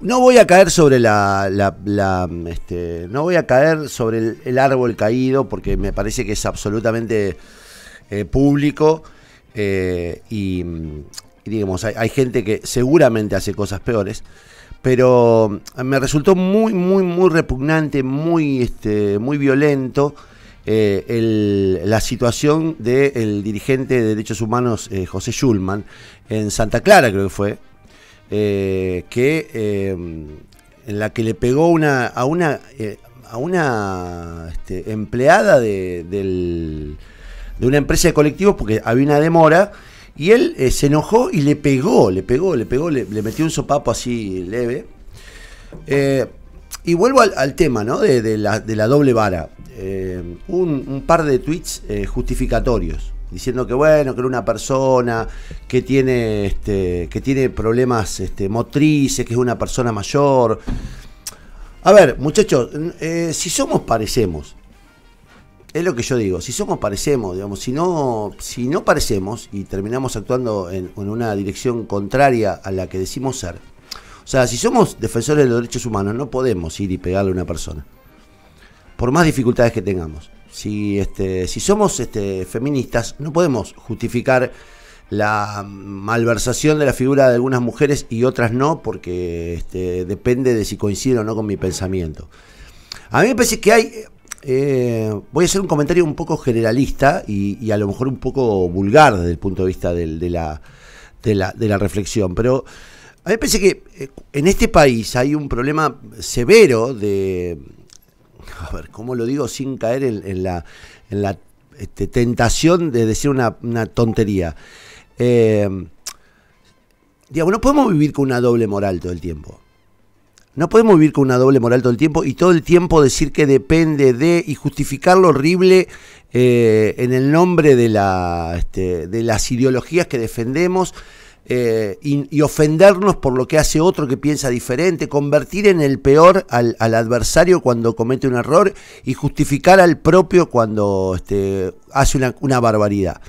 No, voy a caer sobre la. Este, no voy a caer sobre el, árbol caído porque me parece que es absolutamente eh, público. Eh, y, digamos, hay, gente que seguramente hace cosas peores pero me resultó muy, muy, muy repugnante, muy, este, muy violento eh, la situación del dirigente de derechos humanos José Schulman en Santa Clara, creo que fue, eh, que, em, en la que le pegó una, a una, eh, a una este, empleada de, una empresa de colectivos porque había una demora. Y él eh, se enojó y le pegó, le pegó, le pegó, le, metió un sopapo así leve. y vuelvo al, tema, De, la, de, la, doble vara. un, un, par de tweets justificatorios diciendo que bueno, que era una persona que tiene, este, que tiene problemas este, motrices, que es una persona mayor. A ver, muchachos, eh, si somos parecemos, es lo que yo digo, si somos parecemos, digamos, si no, si no parecemos y terminamos actuando en, en una dirección contraria a la que decimos ser, o sea, si somos defensores de los derechos humanos, no podemos ir y pegarle a una persona, por más dificultades que tengamos. Si, este, si somos este, feministas, no podemos justificar la malversación de la figura de algunas mujeres y otras no, porque este, depende de si coincide o no con mi pensamiento. A mí me parece que hay... Eh, voy a hacer un comentario un poco generalista y, a lo mejor un poco vulgar desde el punto de vista de, de, la, de, la, reflexión, pero a mí me parece que eh, en este país hay un problema severo de, a ver, ¿cómo lo digo sin caer en, la, este, tentación de decir una, tontería? Eh, digamos, no podemos vivir con una doble moral todo el tiempo. No podemos vivir con una doble moral todo el tiempo y todo el tiempo decir que depende de y justificar lo horrible eh, en el nombre de, la, este, de las ideologías que defendemos eh, y, ofendernos por lo que hace otro que piensa diferente, convertir en el peor al, adversario cuando comete un error y justificar al propio cuando este, hace una, barbaridad.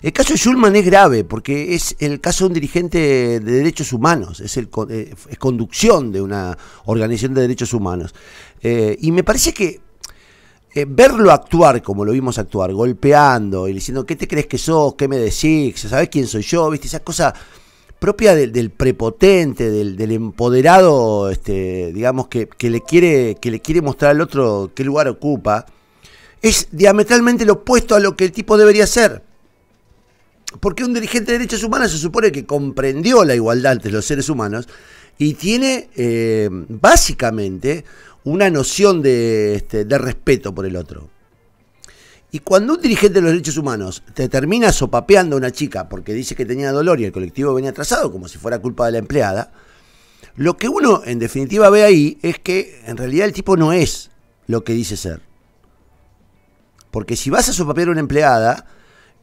El caso de Schulman es grave porque es el caso de un dirigente de derechos humanos, es, el, eh, conducción de una organización de derechos humanos. Eh, y me parece que verlo actuar como lo vimos actuar, golpeando y diciendo, ¿qué te crees que sos? ¿Qué me decís? sabes quién soy yo? ¿Viste? Esas cosas propia del, prepotente, del, empoderado, este, digamos, que, le quiere, que le quiere mostrar al otro qué lugar ocupa, es diametralmente lo opuesto a lo que el tipo debería ser. Porque un dirigente de derechos humanos se supone que comprendió la igualdad entre los seres humanos y tiene eh, básicamente una noción este, de respeto por el otro. Y cuando un dirigente de los derechos humanos te termina sopapeando a una chica porque dice que tenía dolor y el colectivo venía atrasado, como si fuera culpa de la empleada, lo que uno en definitiva ve ahí es que en realidad el tipo no es lo que dice ser. Porque si vas a sopapear a una empleada,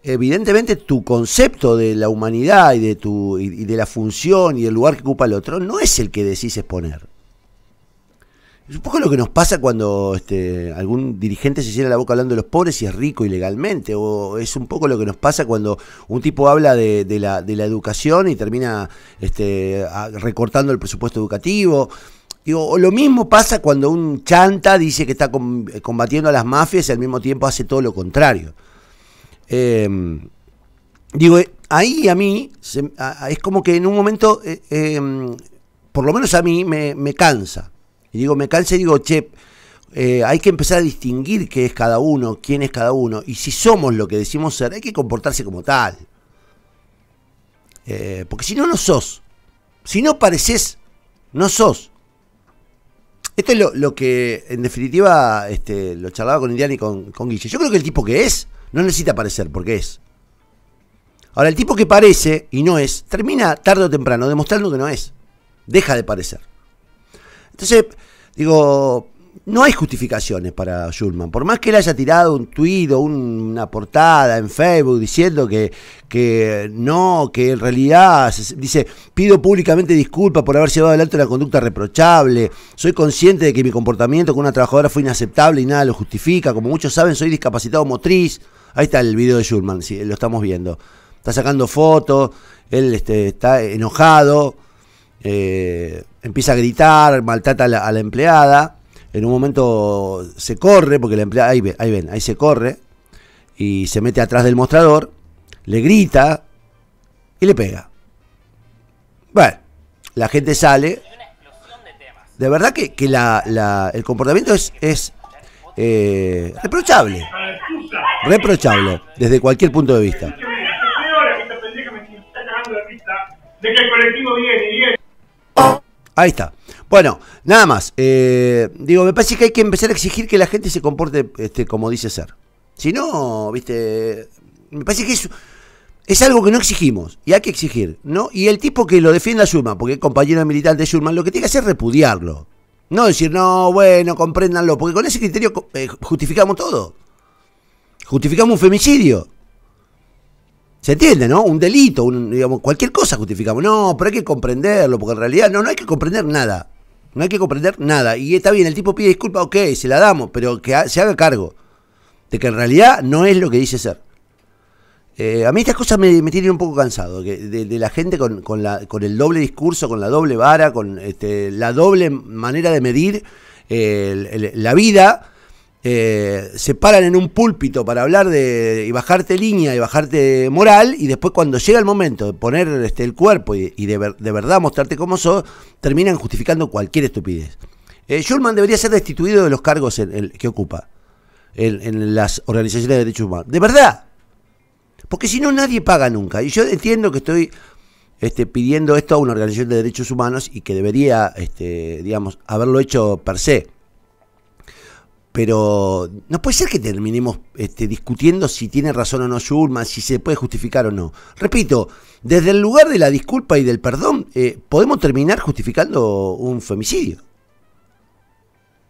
evidentemente tu concepto de la humanidad y de, tu, y de la función y el lugar que ocupa el otro no es el que decís exponer. Es un poco lo que nos pasa cuando este, algún dirigente se llena la boca hablando de los pobres y es rico ilegalmente, o es un poco lo que nos pasa cuando un tipo habla de, la, educación y termina este, recortando el presupuesto educativo. o lo mismo pasa cuando un chanta dice que está eh, combatiendo a las mafias y al mismo tiempo hace todo lo contrario. Em, digo, eh, ahí a mí es como que en un momento, eh, em, por lo menos a mí, me cansa y digo, me cansé y digo, che, eh, hay que empezar a distinguir qué es cada uno, quién es cada uno, y si somos lo que decimos ser, hay que comportarse como tal. Eh, porque si no, no sos. Si no pareces, no sos. Esto es lo, que, en definitiva, este, lo charlaba con Indiana y con, con Guille. Yo creo que el tipo que es, no necesita parecer, porque es. Ahora, el tipo que parece y no es, termina tarde o temprano demostrando que no es. Deja de parecer. Entonces, digo, no hay justificaciones para Schulman. Por más que él haya tirado un tuit o una portada en Facebook diciendo que, que no, que en realidad dice, pido públicamente disculpas por haber llevado adelante una conducta reprochable, soy consciente de que mi comportamiento con una trabajadora fue inaceptable y nada lo justifica, como muchos saben soy discapacitado motriz. Ahí está el video de Schulman, si lo estamos viendo. Está sacando fotos, él este, está enojado, eh, empieza a gritar, maltrata a la, empleada, en un momento se corre, porque la empleada, ahí, ven, ahí se corre, y se mete atrás del mostrador, le grita y le pega. Bueno, la gente sale. De verdad que, la, el comportamiento es, es eh, reprochable. Reprochable, desde cualquier punto de vista. Este Ahí está. Bueno, nada más. Eh, digo, me parece que hay que empezar a exigir que la gente se comporte este, como dice ser. Si no, viste, me parece que es, es algo que no exigimos y hay que exigir, ¿no? Y el tipo que lo defienda a Schurman, porque es compañero militante de Schurman, lo que tiene que hacer es repudiarlo. No decir, no, bueno, compréndanlo, porque con ese criterio eh, justificamos todo. Justificamos un femicidio. ¿Se entiende, no? Un delito, digamos, cualquier cosa justificamos. No, pero hay que comprenderlo, porque en realidad no, hay que comprender nada. No hay que comprender nada. Y está bien, el tipo pide disculpas, ok, se la damos, pero que se haga cargo de que en realidad no es lo que dice ser. Eh, a mí estas cosas me, me, tienen un poco cansado, que de, la gente con, con, la, con, el doble discurso, con la doble vara, con este, la doble manera de medir eh, la vida eh, se paran en un púlpito para hablar de y bajarte línea y bajarte moral y después cuando llega el momento de poner este, el cuerpo y, de, ver, de, verdad mostrarte como sos, terminan justificando cualquier estupidez. Eh, Schulman debería ser destituido de los cargos que ocupa en, las organizaciones de derechos humanos. De verdad. Porque si no, nadie paga nunca. Y yo entiendo que estoy este, pidiendo esto a una organización de derechos humanos y que debería, este, digamos, haberlo hecho per se pero no puede ser que terminemos este, discutiendo si tiene razón o no Shulman, si se puede justificar o no. Repito, desde el lugar de la disculpa y del perdón, eh, podemos terminar justificando un femicidio.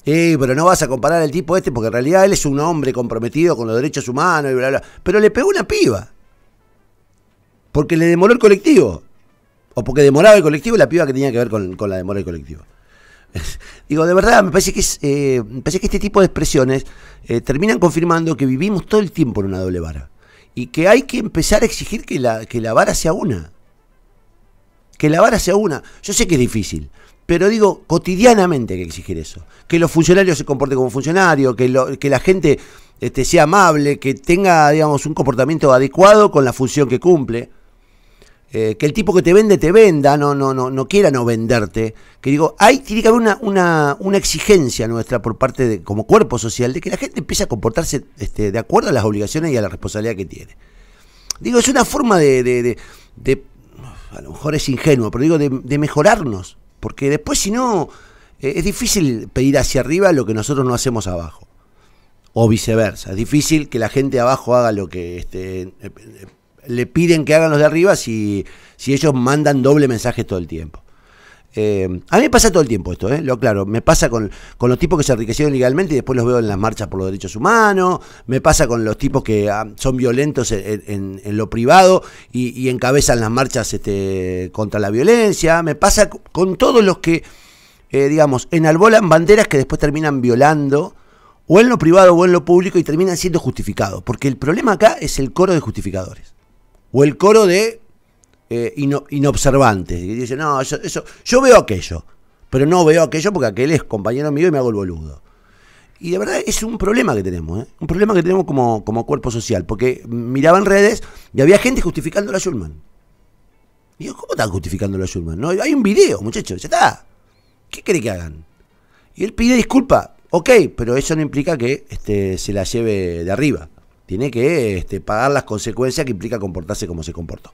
Eh, pero no vas a comparar al tipo este porque en realidad él es un hombre comprometido con los derechos humanos y bla, bla. Pero le pegó una piba. Porque le demoró el colectivo. O porque demoraba el colectivo la piba que tenía que ver con la demora del colectivo. Digo, de verdad, me parece que, eh, que este tipo de expresiones eh, terminan confirmando que vivimos todo el tiempo en una doble vara. Y que hay que empezar a exigir que la, la vara sea una. Que la vara sea una. Yo sé que es difícil, pero digo, cotidianamente hay que exigir eso. Que los funcionarios se comporten como funcionarios, que, que la gente este, sea amable, que tenga, digamos, un comportamiento adecuado con la función que cumple. Eh, que el tipo que te vende te venda, no, no, no, no quiera no venderte. Que digo, hay, tiene que haber una, una, exigencia nuestra por parte de, como cuerpo social, de que la gente empiece a comportarse este, de acuerdo a las obligaciones y a la responsabilidad que tiene. Digo, es una forma de, a lo mejor es ingenuo, pero digo, de, mejorarnos. Porque después, si no, eh, es difícil pedir hacia arriba lo que nosotros no hacemos abajo. O viceversa. Es difícil que la gente abajo haga lo que este, eh, le piden que hagan los de arriba si, si ellos mandan doble mensaje todo el tiempo. Eh, a mí me pasa todo el tiempo esto, eh, lo claro. Me pasa con, los tipos que se enriquecieron legalmente y después los veo en las marchas por los derechos humanos. Me pasa con los tipos que ah, son violentos en, lo privado y, encabezan las marchas este, contra la violencia. Me pasa con todos los que, eh, digamos, enalbolan banderas que después terminan violando o en lo privado o en lo público y terminan siendo justificados. Porque el problema acá es el coro de justificadores. O el coro de eh, inobservantes, que dice, no, eso, yo veo aquello, pero no veo aquello porque aquel es compañero mío y me hago el boludo. Y de verdad es un problema que tenemos, ¿eh? un problema que tenemos como, cuerpo social, porque miraba en redes y había gente justificando a Schulman. Y yo, ¿cómo están justificando a Schulman? No, hay un video, muchachos, ya está. ¿Qué cree que hagan? Y él pide disculpa, ok, pero eso no implica que este, se la lleve de arriba tiene que este, pagar las consecuencias que implica comportarse como se comportó.